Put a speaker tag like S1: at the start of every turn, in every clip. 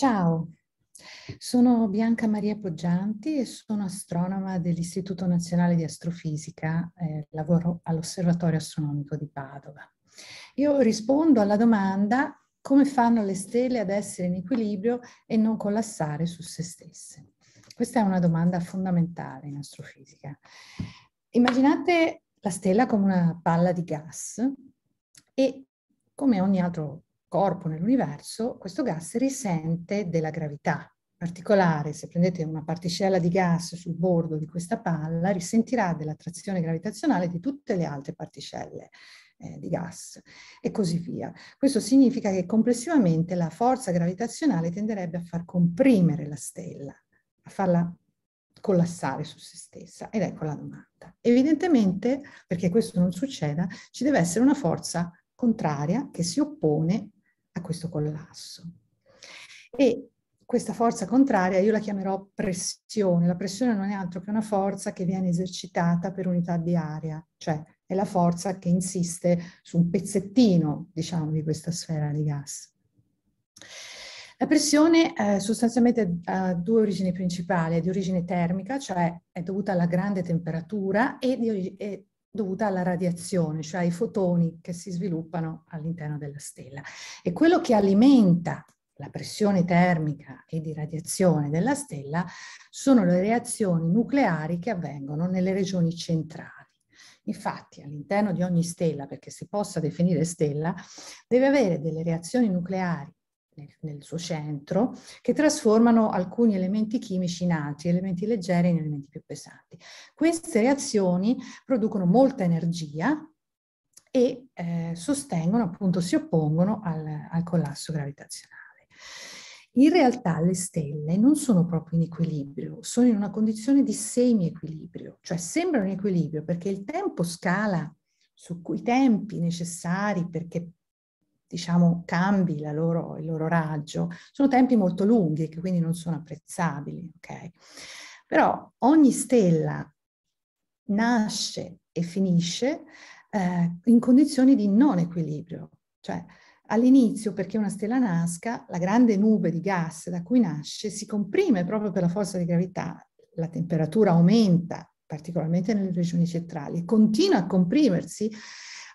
S1: Ciao, sono Bianca Maria Poggianti e sono astronoma dell'Istituto Nazionale di Astrofisica, eh, lavoro all'Osservatorio Astronomico di Padova. Io rispondo alla domanda come fanno le stelle ad essere in equilibrio e non collassare su se stesse. Questa è una domanda fondamentale in astrofisica. Immaginate la stella come una palla di gas e come ogni altro corpo, nell'universo, questo gas risente della gravità. In particolare, se prendete una particella di gas sul bordo di questa palla, risentirà dell'attrazione gravitazionale di tutte le altre particelle eh, di gas e così via. Questo significa che complessivamente la forza gravitazionale tenderebbe a far comprimere la stella, a farla collassare su se stessa. Ed ecco la domanda. Evidentemente, perché questo non succeda, ci deve essere una forza contraria che si oppone a questo collasso. E questa forza contraria io la chiamerò pressione. La pressione non è altro che una forza che viene esercitata per unità di area, cioè è la forza che insiste su un pezzettino, diciamo, di questa sfera di gas. La pressione eh, sostanzialmente ha due origini principali, è di origine termica, cioè è dovuta alla grande temperatura e, di, e dovuta alla radiazione, cioè ai fotoni che si sviluppano all'interno della stella. E quello che alimenta la pressione termica e di radiazione della stella sono le reazioni nucleari che avvengono nelle regioni centrali. Infatti all'interno di ogni stella, perché si possa definire stella, deve avere delle reazioni nucleari nel, nel suo centro che trasformano alcuni elementi chimici in altri, elementi leggeri in elementi più pesanti. Queste reazioni producono molta energia e eh, sostengono, appunto, si oppongono al, al collasso gravitazionale. In realtà le stelle non sono proprio in equilibrio, sono in una condizione di semi-equilibrio, cioè sembrano in equilibrio perché il tempo scala su cui i tempi necessari perché diciamo, cambi loro, il loro raggio, sono tempi molto lunghi che quindi non sono apprezzabili, ok? Però ogni stella nasce e finisce eh, in condizioni di non equilibrio, cioè all'inizio perché una stella nasca, la grande nube di gas da cui nasce si comprime proprio per la forza di gravità, la temperatura aumenta particolarmente nelle regioni centrali, e continua a comprimersi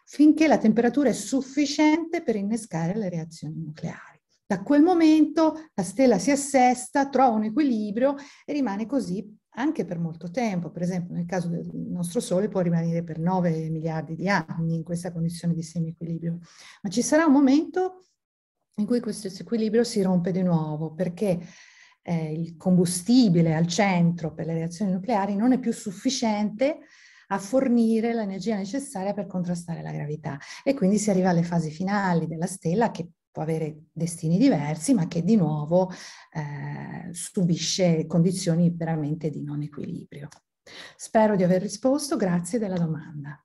S1: finché la temperatura è sufficiente per innescare le reazioni nucleari. Da quel momento la stella si assesta, trova un equilibrio e rimane così anche per molto tempo. Per esempio, nel caso del nostro Sole può rimanere per 9 miliardi di anni in questa condizione di semi-equilibrio. Ma ci sarà un momento in cui questo equilibrio si rompe di nuovo perché eh, il combustibile al centro per le reazioni nucleari non è più sufficiente a fornire l'energia necessaria per contrastare la gravità e quindi si arriva alle fasi finali della stella che può avere destini diversi, ma che di nuovo eh, subisce condizioni veramente di non equilibrio. Spero di aver risposto, grazie della domanda.